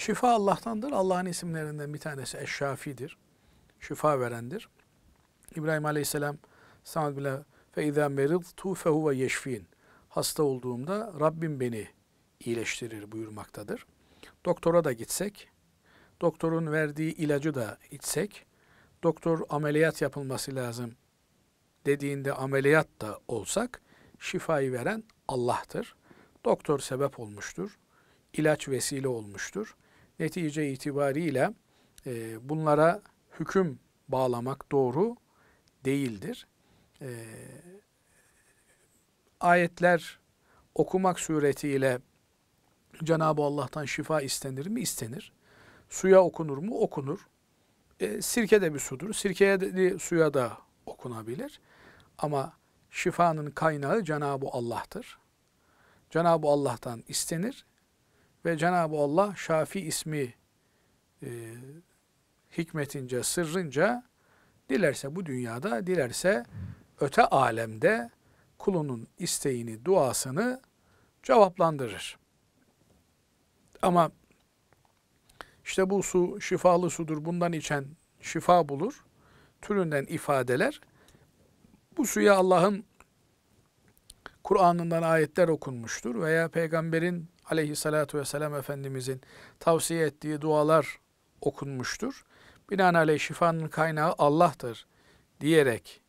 Şifa Allah'tandır. Allah'ın isimlerinden bir tanesi Eşşafi'dir. Şifa verendir. İbrahim Aleyhisselam Samad bile fe izâ meridtu fehuve yeşfin. Hasta olduğumda Rabbim beni iyileştirir buyurmaktadır. Doktora da gitsek, doktorun verdiği ilacı da içsek, doktor ameliyat yapılması lazım dediğinde ameliyat da olsak, şifayı veren Allah'tır. Doktor sebep olmuştur, ilaç vesile olmuştur netice itibariyle e, bunlara hüküm bağlamak doğru değildir. E, ayetler okumak suretiyle Cenab-ı Allah'tan şifa istenir mi? İstenir. Suya okunur mu? Okunur. E, sirke de bir sudur. Sirkeye de, suya da okunabilir. Ama şifanın kaynağı Cenab-ı Allah'tır. Cenab-ı Allah'tan istenir ve Cenab-ı Allah Şafi ismi e, hikmetince, sırrınca dilerse bu dünyada, dilerse öte alemde kulunun isteğini, duasını cevaplandırır. Ama işte bu su şifalı sudur, bundan içen şifa bulur. Türünden ifadeler bu suya Allah'ın Kur'an'ından ayetler okunmuştur veya peygamberin aleyhissalatu vesselam Efendimizin tavsiye ettiği dualar okunmuştur. Binaenaleyh şifanın kaynağı Allah'tır diyerek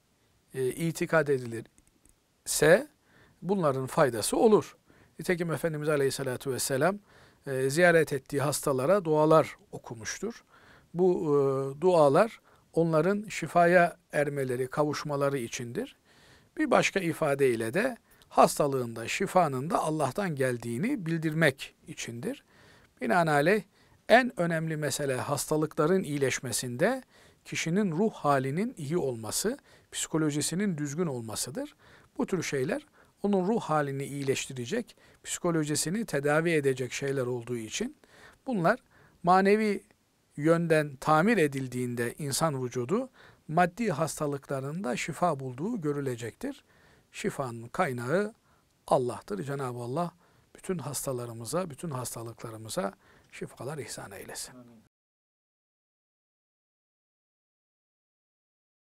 e, itikad edilirse bunların faydası olur. Nitekim Efendimiz aleyhissalatu vesselam e, ziyaret ettiği hastalara dualar okumuştur. Bu e, dualar onların şifaya ermeleri, kavuşmaları içindir. Bir başka ifadeyle de hastalığında, şifanın da Allah'tan geldiğini bildirmek içindir. Binaenaleyh en önemli mesele hastalıkların iyileşmesinde kişinin ruh halinin iyi olması, psikolojisinin düzgün olmasıdır. Bu tür şeyler onun ruh halini iyileştirecek, psikolojisini tedavi edecek şeyler olduğu için bunlar manevi yönden tamir edildiğinde insan vücudu maddi hastalıklarında şifa bulduğu görülecektir şifanın kaynağı Allah'tır. Cenab-ı Allah bütün hastalarımıza, bütün hastalıklarımıza şifalar ihsan eylesin. Amin.